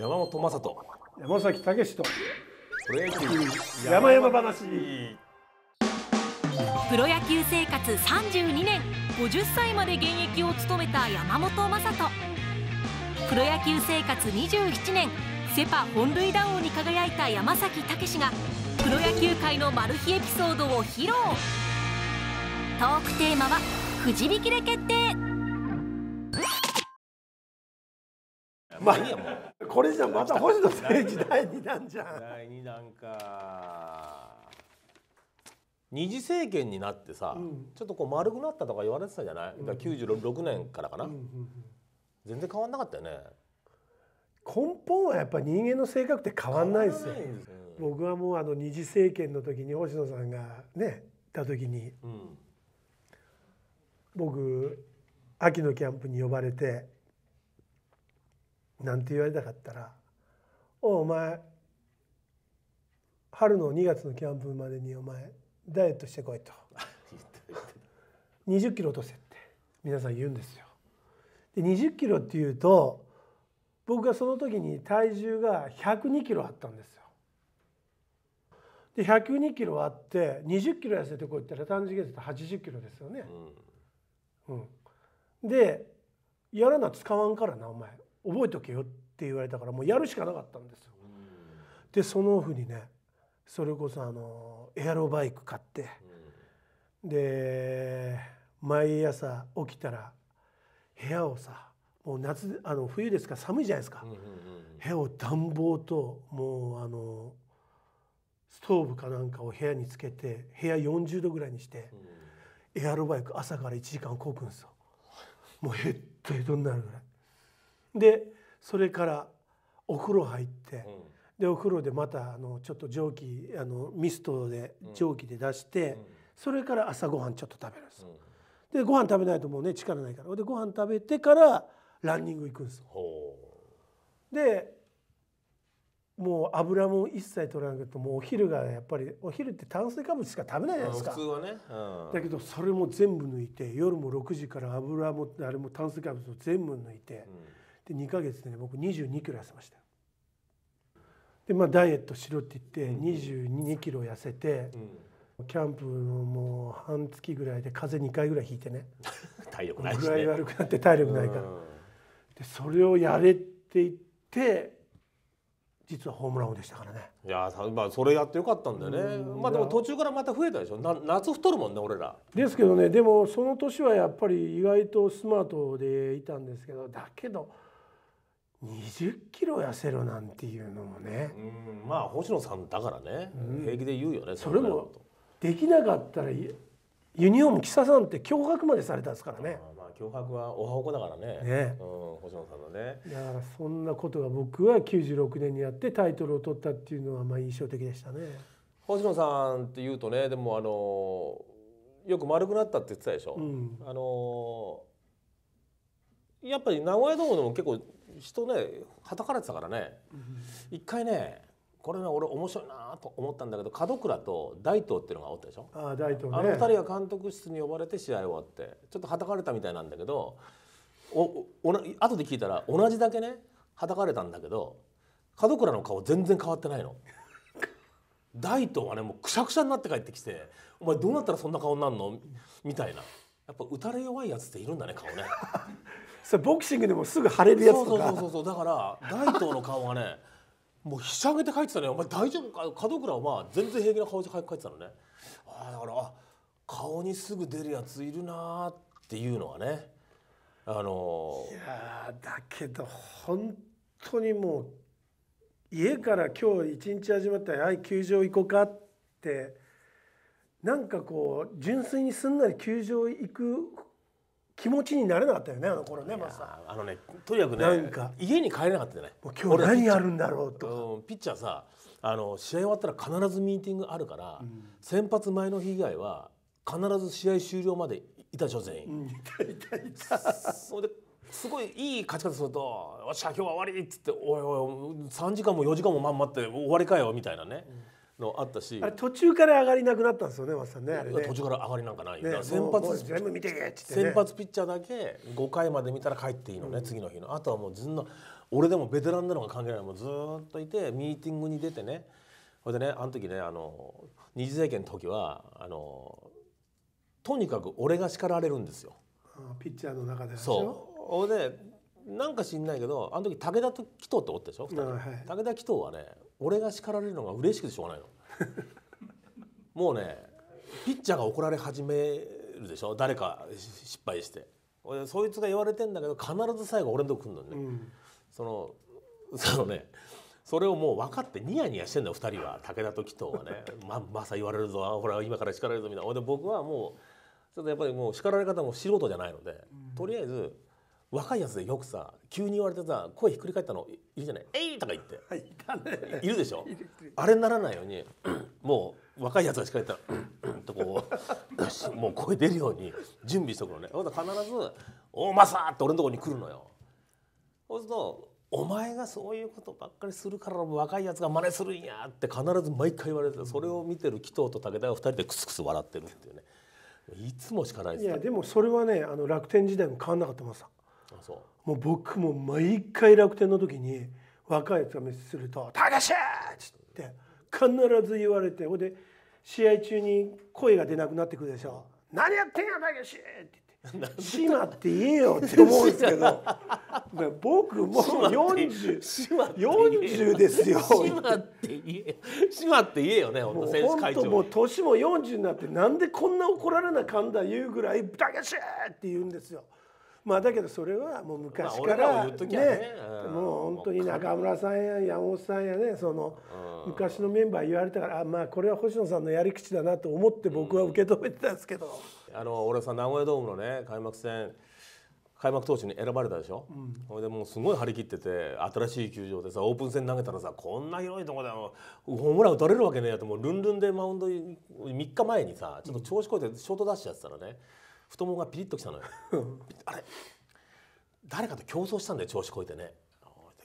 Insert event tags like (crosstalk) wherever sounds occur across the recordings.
山本雅人山崎武史とプロ野球山話プロ野球生活32年50歳まで現役を務めた山本雅人プロ野球生活27年セ・パ本塁打王に輝いた山崎武史がプロ野球界のマル秘エピソードを披露トークテーマは「くじ引きで決定」まあ、いいやもうこれじゃまた星野誠二第2弾じゃん第2弾か二次政権になってさ、うん、ちょっとこう丸くなったとか言われてたじゃない、う九十六年からかな、うんうんうん、全然変わんなかったよね根本はやっぱ人間の性格って変わんないですよ、ね、僕はもうあの二次政権の時に星野さんがねた時に、うん、僕秋のキャンプに呼ばれてなんて言われたかったら「おお前春の2月のキャンプまでにお前ダイエットしてこい」と「20キロ落とせ」って皆さん言うんですよ。で20キロっていうと僕がその時に体重が102キロあったんですよ。で102キロあって20キロ痩せてこいってたら単純計算80キロですよね。うん、うん、でやらな使わんからなお前覚えとけよって言われたからもうやるしかなかったんですよ。でそのふうにねそれこそあのエアロバイク買って、で毎朝起きたら部屋をさもう夏あの冬ですから寒いじゃないですか、部屋を暖房ともうあのストーブかなんかを部屋につけて部屋40度ぐらいにして、エアロバイク朝から1時間こくんですよもうヘッドヘッドになるぐらいでそれからお風呂入って、でお風呂でまたあのちょっと蒸気あのミストで蒸気で出して、それから朝ごはんちょっと食べるんです、うん、でご飯食べないともうね力ないからでご飯食べてからランニング行くんです、でもう油も一切取らなくてもうお昼がやっぱりお昼って炭水化物しか食べないじゃないですか、通はねうん、だけどそれも全部抜いて夜も6時から油もあれも炭水化物を全部抜いて、で2か月で、ね、僕22キロ痩せましたでまあダイエットしろって言って22キロ痩せて、うん、キャンプのもう半月ぐらいで風邪2回ぐらいひいてね (laughs) 体力ないし、ね、らい悪くなって体力ないから、でそれをやれって言って実はホームラン王でしたからねいやまあそれやってよかったんだよね、まあでも途中からまた増えたでしょな夏太るもんね俺らですけどねでもその年はやっぱり意外とスマートでいたんですけどだけど20キロ痩せろなんていうのもね、まあ星野さんだからね、うん、平気で言うよねそれもできなかったらユニオォーム着ささんって脅迫までされたんですからねまあ脅迫はおはおこだからねね、うん、星野さんのねだからそんなことが僕は96年にやってタイトルを取ったっていうのはまあ印象的でしたね星野さんっていうとねでもあのよく丸くなったって言ってたでしょ、うん、あのやっぱり名古屋ドームでも結構人ねはたかれてたからね、うん、一回ねこれね俺面白いなと思ったんだけど門倉と大東っていうのがおったでしょあ大東、ね、あの二人が監督室に呼ばれて試合終わってちょっとはたかれたみたいなんだけどおおな後で聞いたら同じだけねはたかれたんだけど門倉の顔全然変わってないの。大東はねもうくしゃくしゃになって帰ってきて「お前どうなったらそんな顔になるの?」みたいなやっぱ打たれ弱いやつっているんだね顔ね (laughs) そボクシングでもすぐ腫れるやつとかそうそうそうそうだから大東の顔がね (laughs) もうひしゃげて書いてたねお前大丈夫か門倉はまあ全然平気な顔で書いてたのねああだからあ顔にすぐ出るやついるなーっていうのはねあのー、いやだけど本当にもう家から今日一日始まったら「はい球場行こうか」ってなんかこう純粋にすんなり球場行く気持ちになれなかったよねあの頃ねまさあのねとにかくねなんか家に帰れなかったじゃないもう今日何やるんだろうと、うピッチャーさあの試合終わったら必ずミーティングあるから、うん、先発前の日以外は必ず試合終了までいたでしょ全員、うん、いたいたいたそれですごいいい勝ち方すると「よっしゃ今日は終わり」っつって「おいおい3時間も4時間も待って終わりかよ」みたいなね、うんのあったしあれ途中から上がりなくなったんですよね、さんねね途中から上がりなんかない、ね、先発全部見てっって、先発ピッチャーだけ5回まで見たら帰っていいのね、うん、次の日のあとはもうずんの俺でもベテランなのが関係ないもうずっといてミーティングに出てねそれでねあの時ねあの二次政権の時はあのとにかく俺が叱られるんですよ。ピッチャーの中でそうでなんか知んないけどあの時武田と紀藤っておったでしょ、はい、武田紀藤はね俺が叱られるのが嬉しくてしょうがないの (laughs) もうねピッチャーが怒られ始めるでしょ誰か失敗して俺そいつが言われてんだけど必ず最後俺のとこ来るのね、うん、そのそのねそれをもう分かってニヤニヤしてんだよ2人は武田と紀藤はね「(laughs) ままさ言われるぞほら今から叱られるぞ」みたいなほんで僕はもうちょっとやっぱりもう叱られ方も素人じゃないので、うん、とりあえず若いやつでよくさ急に言われてさ声ひっくり返ったのいるじゃない「えい!」とか言って、はい、いるでしょあれにならないようにもう若いやつがしか言ったら「うんうん」とこうもう声出るように準備しとくのね必ず「おまさ!」って俺のとこに来るのよ。そうするとお前がそういうことばっかりするから若いやつが真似するんやって必ず毎回言われて、それを見てる紀藤と武田が2人でクスクス笑ってるっていうねいつもしかないですいやでもそれはねあの楽天時代も変わんなかったもんさもう僕も毎回楽天の時に若いやつがメスすると「たけし!」っつって必ず言われてほで試合中に声が出なくなってくるでしょ「何やってんやたけし!」って言って「しまって言えよ」って思うんですけど僕もう 40, 40ですよ。しまって言えしまって言えよね本当選手会長もう年も40になってなんでこんな怒られなかんだ言うぐらい「たけし!」って言うんですよ。まあだけどそれはもう昔からね,、もう本当に中村さんや山本さんやねその昔のメンバー言われたからあまあこれは星野さんのやり口だなと思って僕は受け止めてたんですけど、あの俺さ名古屋ドームのね開幕戦開幕投手に選ばれたでしょ、うん、でもうすごい張り切ってて新しい球場でさオープン戦投げたらさこんな広いとこでホームラン打たれるわけねえやともうルンルンでマウンド3日前にさちょっと調子こいてショートダッシュやってたらね、太ももがピリッときたのよあれ誰かと競争したんだよ調子こいてね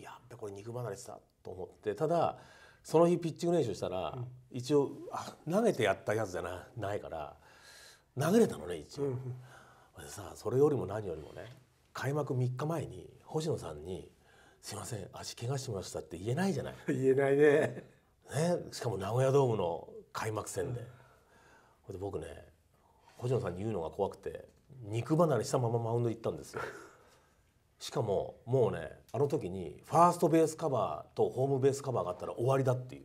やっべこれ肉離れしたと思ってただその日ピッチング練習したら、うん、一応あ投げてやったやつじゃなないから投げれたのね一応。うん、でさそれよりも何よりもね開幕3日前に星野さんに「すいません足怪我しました」って言えないじゃない。(laughs) 言えないねねしかも名古屋ドームの開幕戦で。うん、で僕ね星野さんに言うのが怖くて肉離れしたままマウンド行ったんですよ。(laughs) しかももうねあの時にファーストベースカバーとホームベースカバーがあったら終わりだってい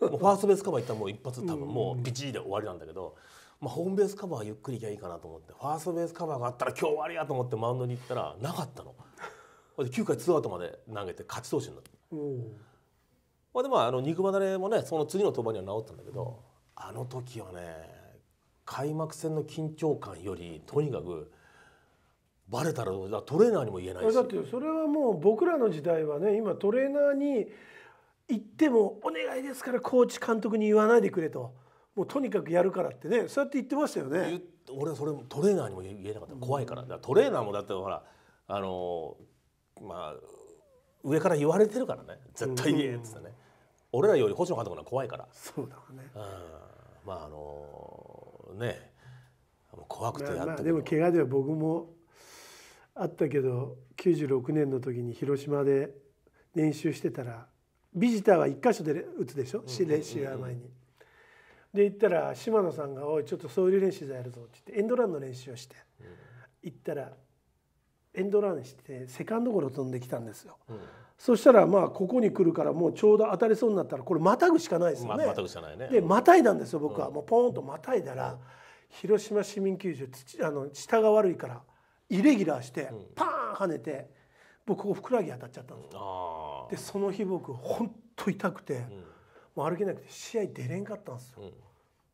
う (laughs) もうファーストベースカバーいったらもう一発多分もうピチーで終わりなんだけど、まあ、ホームベースカバーはゆっくりいきゃいいかなと思ってファーストベースカバーがあったら今日終わりやと思ってマウンドに行ったらなかったの。9 (laughs) 回ツーアウトまで投げて勝ち投手になった。まあ、でもあの肉離れもねその次の登板には治ったんだけど、あの時はね開幕戦の緊張感よりとにかくバレたらトレーナーにも言えないしだってそれはもう僕らの時代はね今トレーナーに言っても「お願いですからコーチ監督に言わないでくれ」と。もうとにかくやるからってねそうやって言ってましたよね俺それトレーナーにも言えなかった怖いからトレーナーもだってほらあのまあ上から言われてるからね絶対言えっつってね、俺らより星野監督のは怖いからそうだね、うん、まああのね怖くてやっでも怪我では僕もあったけど96年の時に広島で練習してたらビジターは1箇所で打つでしょ練習は前に。で行ったら島野さんが「おいちょっとそういう練習やるぞ」って言ってエンドランの練習をして行ったらエンドランしてセカンドゴロ飛んできたんですよ、うん、そしたらまあここに来るからもうちょうど当たりそうになったらこれまたぐしかないですよね、ま、ま、たねでまたいだんですよ僕は、うん、もうポーンとまたいだら、うん、広島市民球場あの下が悪いからイレギュラーしてパーン跳ねて、僕ここふくらはぎ当たっちゃったんですよ、でその日僕ほんと痛くて、もう歩けなくて試合出れんかったんですよ、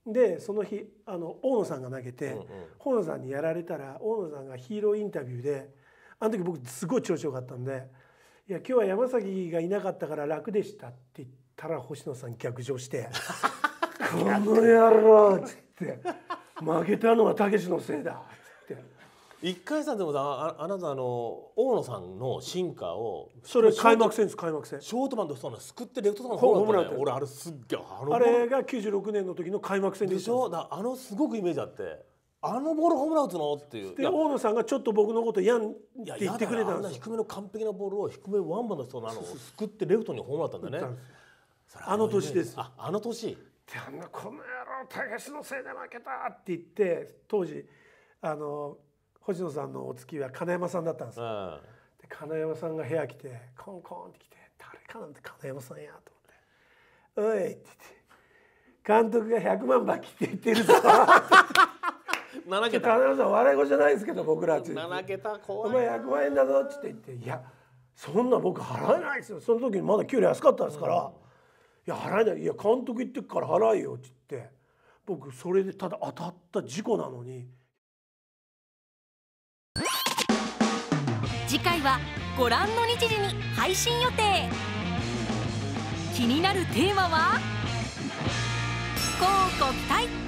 でその日あの大野さんが投げて、うんうん、大野さんにやられたら大野さんがヒーローインタビューであの時僕すごい調子よかったんで「いや今日は山崎がいなかったから楽でした」って言ったら星野さん逆上して「この野郎」っつって「負けたのはたけしのせいだ」っつって。1回戦でもああなたの大野さんの進化をそれ開幕戦です開幕戦ショートマンとそのなすくってレフトさんのホームラン俺あれすっげえあれが96年の時の開幕戦でしょだあのすごくイメージあってあのボールホームラン打つのっていうで大野さんがちょっと僕のこと嫌んって言ってくれたんです低めの完璧なボールを低めワンバンの人なのをすくってレフトにホームランだったんだねあの年ですああの年て、あんなこの野郎たけしのせいで負けたって言って当時あの星野さんのお付きは金山さんだったんですよ、うん、で金山さんが部屋来てコンコンって来て誰かなんて金山さんやと思って「おい」って言って「監督が100万ばきって言ってるぞ」7桁アナ笑い事じゃないですけど僕らって7桁お前100万円だぞって言っていやそんな僕払えないですよその時にまだ給料安かったですから、うん、いや払えないいや監督言ってくから払えよっつって僕それでただ当たった事故なのに次回はご覧の日時に配信予定気になるテーマは「こうこ期待」